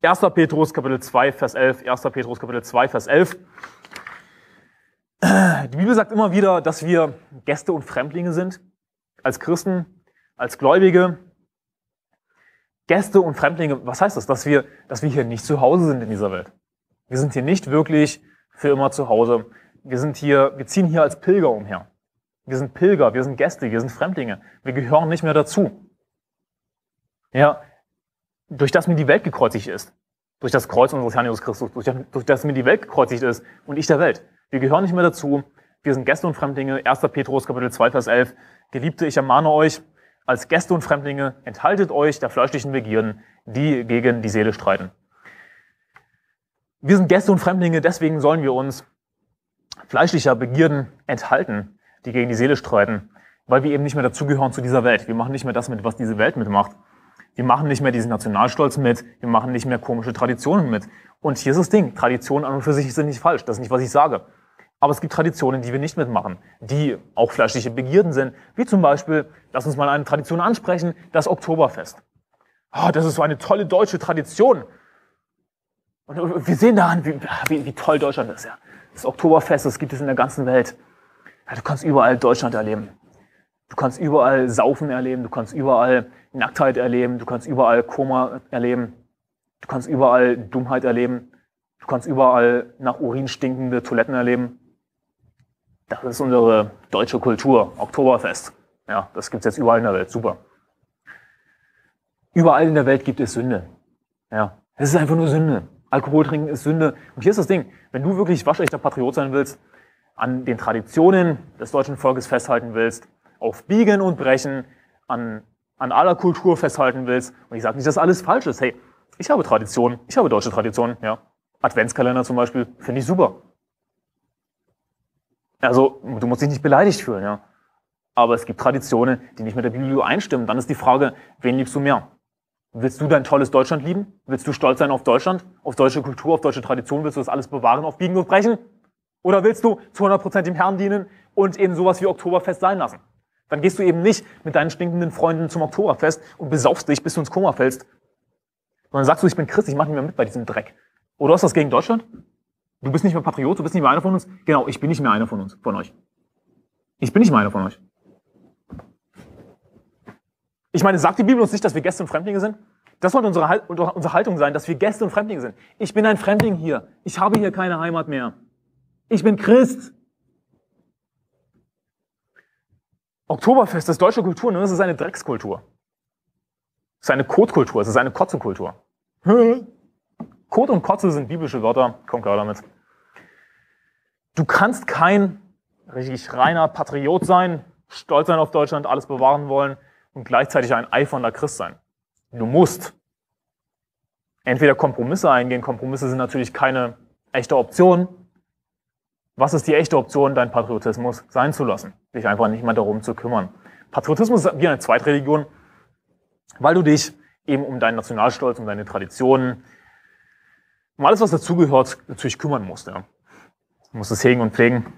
1. Petrus Kapitel 2, Vers 11. 1. Petrus Kapitel 2, Vers 11. Die Bibel sagt immer wieder, dass wir Gäste und Fremdlinge sind, als Christen, als Gläubige. Gäste und Fremdlinge, was heißt das? Dass wir, dass wir hier nicht zu Hause sind in dieser Welt. Wir sind hier nicht wirklich für immer zu Hause. Wir sind hier, wir ziehen hier als Pilger umher. Wir sind Pilger, wir sind Gäste, wir sind Fremdlinge. Wir gehören nicht mehr dazu. Ja, durch das mir die Welt gekreuzigt ist. Durch das Kreuz unseres Herrn Jesus Christus, durch das, durch das mir die Welt gekreuzigt ist und ich der Welt. Wir gehören nicht mehr dazu. Wir sind Gäste und Fremdlinge. 1. Petrus, Kapitel 2, Vers 11. Geliebte, ich ermahne euch, als Gäste und Fremdlinge, enthaltet euch der fleischlichen Begierden, die gegen die Seele streiten. Wir sind Gäste und Fremdlinge, deswegen sollen wir uns fleischlicher Begierden enthalten, die gegen die Seele streiten, weil wir eben nicht mehr dazugehören zu dieser Welt. Wir machen nicht mehr das mit, was diese Welt mitmacht. Wir machen nicht mehr diesen Nationalstolz mit, wir machen nicht mehr komische Traditionen mit. Und hier ist das Ding, Traditionen an und für sich sind nicht falsch, das ist nicht, was ich sage. Aber es gibt Traditionen, die wir nicht mitmachen, die auch fleischliche Begierden sind, wie zum Beispiel, lass uns mal eine Tradition ansprechen, das Oktoberfest. Oh, das ist so eine tolle deutsche Tradition. Und wir sehen daran, wie, wie, wie toll Deutschland ist. Ja. Das Oktoberfest, das gibt es in der ganzen Welt. Ja, du kannst überall Deutschland erleben. Du kannst überall Saufen erleben, du kannst überall Nacktheit erleben, du kannst überall Koma erleben, du kannst überall Dummheit erleben, du kannst überall nach Urin stinkende Toiletten erleben. Das ist unsere deutsche Kultur, Oktoberfest. Ja, das gibt's jetzt überall in der Welt, super. Überall in der Welt gibt es Sünde. Ja, es ist einfach nur Sünde. Alkohol trinken ist Sünde. Und hier ist das Ding, wenn du wirklich waschechter Patriot sein willst, an den Traditionen des deutschen Volkes festhalten willst, auf Biegen und Brechen an, an aller Kultur festhalten willst. Und ich sage nicht, dass alles falsch ist. Hey, ich habe Traditionen, ich habe deutsche Traditionen. ja. Adventskalender zum Beispiel, finde ich super. Also, du musst dich nicht beleidigt fühlen, ja. Aber es gibt Traditionen, die nicht mit der Bibel einstimmen. Dann ist die Frage, wen liebst du mehr? Willst du dein tolles Deutschland lieben? Willst du stolz sein auf Deutschland, auf deutsche Kultur, auf deutsche Tradition? Willst du das alles bewahren, auf Biegen und Brechen? Oder willst du zu 100% dem Herrn dienen und eben sowas wie Oktoberfest sein lassen? Dann gehst du eben nicht mit deinen stinkenden Freunden zum Oktoberfest und besaufst dich, bis du ins Koma fällst. Sondern sagst du, ich bin Christ, ich mache nicht mehr mit bei diesem Dreck. Oder ist das gegen Deutschland? Du bist nicht mehr Patriot, du bist nicht mehr einer von uns. Genau, ich bin nicht mehr einer von uns, von euch. Ich bin nicht mehr einer von euch. Ich meine, sagt die Bibel uns nicht, dass wir Gäste und Fremdlinge sind? Das sollte unsere, unsere Haltung sein, dass wir Gäste und Fremdlinge sind. Ich bin ein Fremdling hier. Ich habe hier keine Heimat mehr. Ich bin Christ. Oktoberfest ist deutsche Kultur, ne? Es ist eine Dreckskultur. Es ist eine Kotkultur, es ist eine Kotzekultur. Kot und Kotze sind biblische Wörter, kommt klar damit. Du kannst kein richtig reiner Patriot sein, stolz sein auf Deutschland, alles bewahren wollen und gleichzeitig ein eifernder Christ sein. Du musst entweder Kompromisse eingehen. Kompromisse sind natürlich keine echte Option was ist die echte Option, deinen Patriotismus sein zu lassen? Dich einfach nicht mehr darum zu kümmern. Patriotismus ist wie eine Zweitreligion, weil du dich eben um deinen Nationalstolz, um deine Traditionen, um alles, was dazugehört, natürlich kümmern musst. Ja. Du musst es hegen und pflegen.